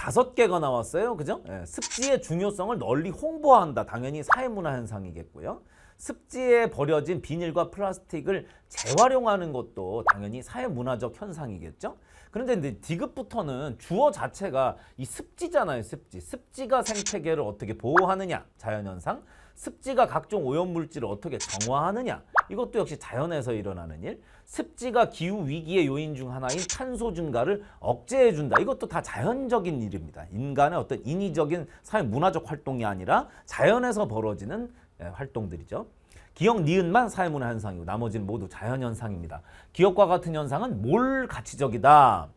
다섯 개가 나왔어요. 그죠? 예, 습지의 중요성을 널리 홍보한다. 당연히 사회문화 현상이겠고요. 습지에 버려진 비닐과 플라스틱을 재활용하는 것도 당연히 사회문화적 현상이겠죠. 그런데 이제 디귿부터는 주어 자체가 이 습지잖아요. 습지. 습지가 생태계를 어떻게 보호하느냐. 자연현상. 습지가 각종 오염물질을 어떻게 정화하느냐 이것도 역시 자연에서 일어나는 일 습지가 기후 위기의 요인 중 하나인 탄소 증가를 억제해 준다 이것도 다 자연적인 일입니다 인간의 어떤 인위적인 사회 문화적 활동이 아니라 자연에서 벌어지는 예, 활동들이죠 기억 니은만 사회문화 현상이고 나머지는 모두 자연 현상입니다 기억과 같은 현상은 뭘 가치적이다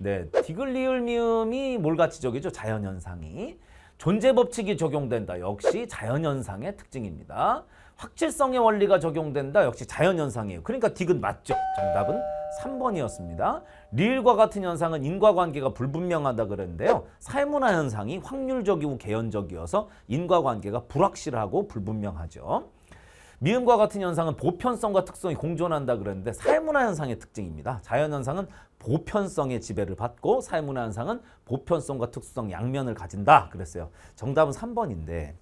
네, 디글리을 미음이 뭘 가치적이죠 자연 현상이 존재 법칙이 적용된다. 역시 자연현상의 특징입니다. 확실성의 원리가 적용된다. 역시 자연현상이에요. 그러니까 딕은 맞죠. 정답은 3번이었습니다. 리을과 같은 현상은 인과관계가 불분명하다 그랬는데요. 사회문화 현상이 확률적이고 개연적이어서 인과관계가 불확실하고 불분명하죠. 미음과 같은 현상은 보편성과 특성이 공존한다 그랬는데 사회문화 현상의 특징입니다. 자연 현상은 보편성의 지배를 받고 사회문화 현상은 보편성과 특성 양면을 가진다 그랬어요. 정답은 3번인데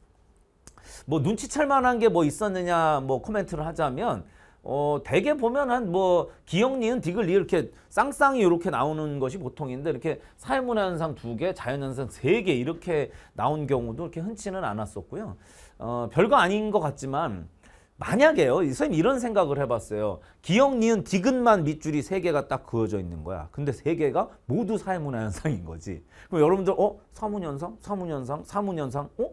뭐 눈치챌 만한 게 뭐 있었느냐 뭐 코멘트를 하자면 어 대개 보면 한뭐 기역 니은 디귿 리 이렇게 쌍쌍이 이렇게 나오는 것이 보통인데 이렇게 사회문화 현상 두 개, 자연 현상 세 개 이렇게 나온 경우도 이렇게 흔치는 않았었고요. 어 별거 아닌 것 같지만 만약에요. 선생님 이런 생각을 해봤어요. 기역, 니은, 디귿만 밑줄이 세 개가 딱 그어져 있는 거야. 근데 세 개가 모두 사회문화 현상인 거지. 그럼 여러분들 어? 사문현상? 사문현상? 사문현상? 어?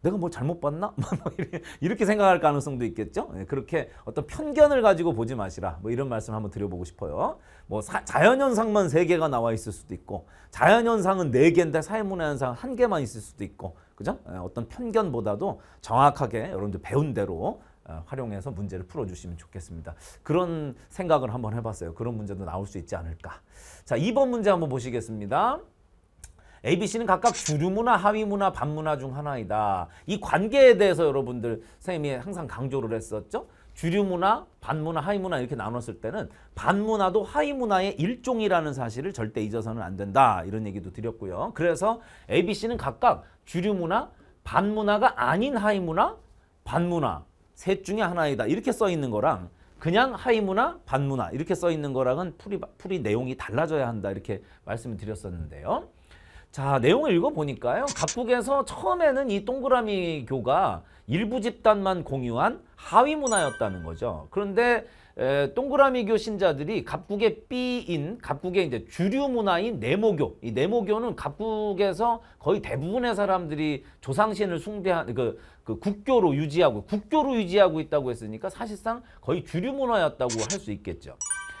내가 뭐 잘못 봤나? 뭐, 뭐 이렇게 생각할 가능성도 있겠죠. 네, 그렇게 어떤 편견을 가지고 보지 마시라. 뭐 이런 말씀 한번 드려보고 싶어요. 뭐 자연현상만 세 개가 나와 있을 수도 있고 자연현상은 네 개인데 사회문화현상 한 개만 있을 수도 있고 그죠? 네, 어떤 편견보다도 정확하게 여러분들 배운 대로 아, 활용해서 문제를 풀어주시면 좋겠습니다. 그런 생각을 한번 해봤어요. 그런 문제도 나올 수 있지 않을까. 자, 2번 문제 한번 보시겠습니다. ABC는 각각 주류문화, 하위문화, 반문화 중 하나이다. 이 관계에 대해서 여러분들 선생님이 항상 강조를 했었죠. 주류문화, 반문화, 하위문화 이렇게 나눴을 때는 반문화도 하위문화의 일종이라는 사실을 절대 잊어서는 안 된다. 이런 얘기도 드렸고요. 그래서 ABC는 각각 주류문화, 반문화가 아닌 하위문화, 반문화 셋 중에 하나이다 이렇게 써 있는 거랑 그냥 하이문화 반문화 이렇게 써 있는 거랑은 풀이 풀이 내용이 달라져야 한다 이렇게 말씀을 드렸었는데요. 자 내용을 읽어보니까요. 각국에서 처음에는 이 동그라미 교가 일부 집단만 공유한 하위 문화였다는 거죠. 그런데 에, 동그라미교 신자들이 각국의 B인 각국의 이제 주류 문화인 네모교 이 네모교는 각국에서 거의 대부분의 사람들이 조상신을 숭배한 그, 그 국교로 유지하고 국교로 유지하고 있다고 했으니까 사실상 거의 주류 문화였다고 할 수 있겠죠.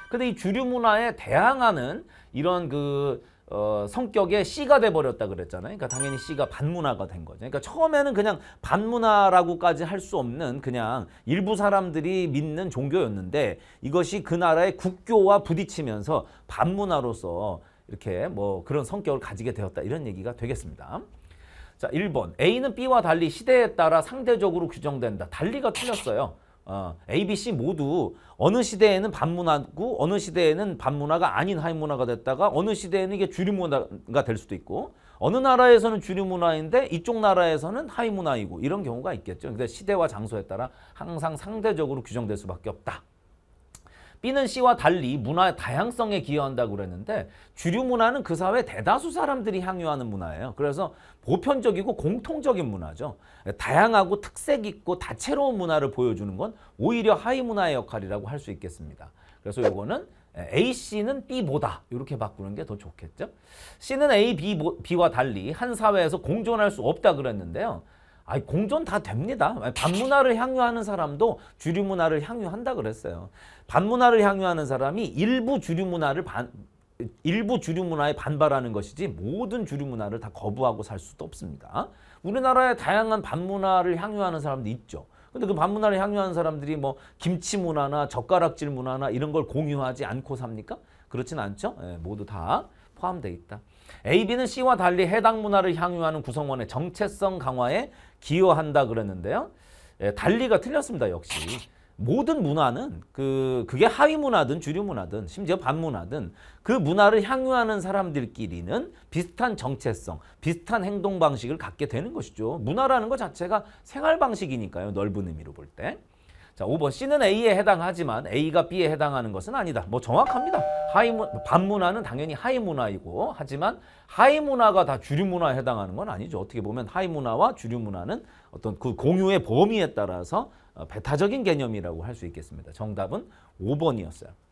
근데 이 주류 문화에 대항하는 이런 그 어, 성격의 C가 돼버렸다 그랬잖아요. 그러니까 당연히 C가 반문화가 된 거죠. 그러니까 처음에는 그냥 반문화라고까지 할 수 없는 그냥 일부 사람들이 믿는 종교였는데 이것이 그 나라의 국교와 부딪히면서 반문화로서 이렇게 뭐 그런 성격을 가지게 되었다 이런 얘기가 되겠습니다. 자, 1번 A는 B와 달리 시대에 따라 상대적으로 규정된다. 달리가 틀렸어요. 어, A, B, C 모두 어느 시대에는 반문화고 어느 시대에는 반문화가 아닌 하인문화가 됐다가 어느 시대에는 이게 주류문화가 될 수도 있고 어느 나라에서는 주류문화인데 이쪽 나라에서는 하위문화이고 이런 경우가 있겠죠. 근데 시대와 장소에 따라 항상 상대적으로 규정될 수밖에 없다. B는 C와 달리 문화의 다양성에 기여한다고 그랬는데 주류 문화는 그 사회 대다수 사람들이 향유하는 문화예요. 그래서 보편적이고 공통적인 문화죠. 다양하고 특색 있고 다채로운 문화를 보여주는 건 오히려 하위 문화의 역할이라고 할 수 있겠습니다. 그래서 요거는 A씨는 B보다 이렇게 바꾸는 게 더 좋겠죠. C는 A, B, B와 달리 한 사회에서 공존할 수 없다 그랬는데요. 아니 공존 다 됩니다. 반문화를 향유하는 사람도 주류 문화를 향유한다 그랬어요. 반문화를 향유하는 사람이 일부 주류 문화를 반 일부 주류 문화에 반발하는 것이지 모든 주류 문화를 다 거부하고 살 수도 없습니다. 우리나라에 다양한 반문화를 향유하는 사람도 있죠. 근데 그 반문화를 향유하는 사람들이 뭐 김치 문화나 젓가락질 문화나 이런 걸 공유하지 않고 삽니까? 그렇진 않죠. 예, 모두 다 포함되어 있다. AB는 C와 달리 해당 문화를 향유하는 구성원의 정체성 강화에 기여한다 그랬는데요. 예, 달리가 틀렸습니다. 역시. 모든 문화는 그 그게 하위 문화든 주류 문화든 심지어 반문화든 그 문화를 향유하는 사람들끼리는 비슷한 정체성, 비슷한 행동 방식을 갖게 되는 것이죠. 문화라는 것 자체가 생활 방식이니까요. 넓은 의미로 볼 때. 자, 5번 C는 A에 해당하지만 A가 B에 해당하는 것은 아니다. 뭐 정확합니다. 하이 문, 반문화는 당연히 하이 문화이고 하지만 하이 문화가 다 주류 문화에 해당하는 건 아니죠. 어떻게 보면 하이 문화와 주류 문화는 어떤 그 공유의 범위에 따라서 어, 배타적인 개념이라고 할 수 있겠습니다. 정답은 5번이었어요.